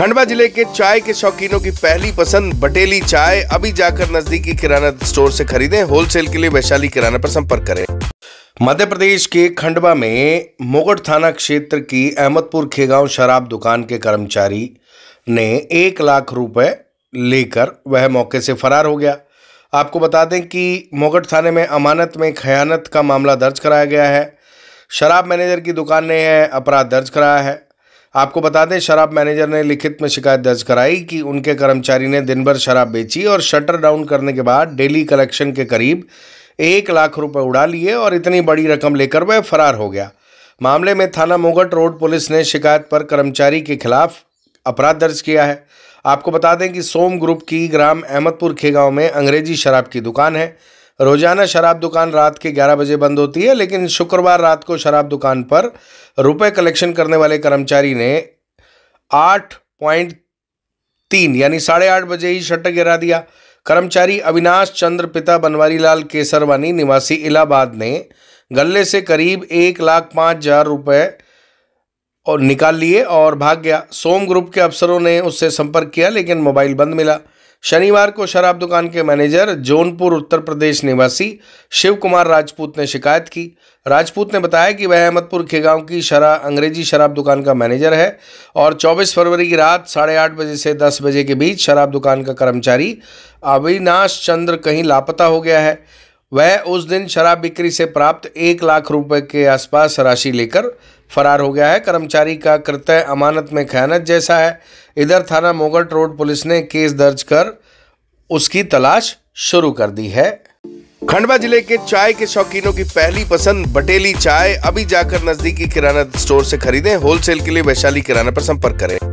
खंडवा जिले के चाय के शौकीनों की पहली पसंद बटेली चाय अभी जाकर नजदीकी किराना स्टोर से खरीदें होलसेल के लिए वैशाली किराना पर संपर्क करें मध्य प्रदेश के खंडवा में मोगठ थाना क्षेत्र की अहमदपुर खेगांव शराब दुकान के कर्मचारी ने एक लाख रुपए लेकर वह मौके से फरार हो गया आपको बता दें कि मोगट थाने में अमानत में खयानत का मामला दर्ज कराया गया है शराब मैनेजर की दुकान ने अपराध दर्ज कराया है आपको बता दें शराब मैनेजर ने लिखित में शिकायत दर्ज कराई कि उनके कर्मचारी ने दिन भर शराब बेची और शटर डाउन करने के बाद डेली कलेक्शन के करीब एक लाख रुपए उड़ा लिए और इतनी बड़ी रकम लेकर वह फरार हो गया मामले में थाना मोगट रोड पुलिस ने शिकायत पर कर्मचारी के खिलाफ अपराध दर्ज किया है आपको बता दें कि सोम ग्रुप की ग्राम अहमदपुर खेगांव में अंग्रेजी शराब की दुकान है रोज़ाना शराब दुकान रात के 11 बजे बंद होती है लेकिन शुक्रवार रात को शराब दुकान पर रुपए कलेक्शन करने वाले कर्मचारी ने आठ पॉइंट तीन यानी साढ़े आठ बजे ही शटर गिरा दिया कर्मचारी अविनाश चंद्र पिता बनवारी लाल केसरवानी निवासी इलाहाबाद ने गले से करीब एक लाख पाँच हजार रुपये और निकाल लिए और भाग गया सोम ग्रुप के अफसरों ने उससे संपर्क किया लेकिन मोबाइल बंद मिला शनिवार को शराब दुकान के मैनेजर जौनपुर उत्तर प्रदेश निवासी शिव कुमार राजपूत ने शिकायत की राजपूत ने बताया कि वह अहमदपुर खेगांव की शरा अंग्रेजी शराब दुकान का मैनेजर है और 24 फरवरी की रात साढ़े आठ बजे से 10 बजे के बीच शराब दुकान का कर्मचारी अविनाश चंद्र कहीं लापता हो गया है वह उस दिन शराब बिक्री से प्राप्त एक लाख रुपए के आसपास राशि लेकर फरार हो गया है कर्मचारी का कृत्य अमानत में खयानत जैसा है इधर थाना मोगट रोड पुलिस ने केस दर्ज कर उसकी तलाश शुरू कर दी है खंडवा जिले के चाय के शौकीनों की पहली पसंद बटेली चाय अभी जाकर नजदीकी किराना स्टोर से खरीदें होलसेल के लिए वैशाली किराना पर संपर्क करें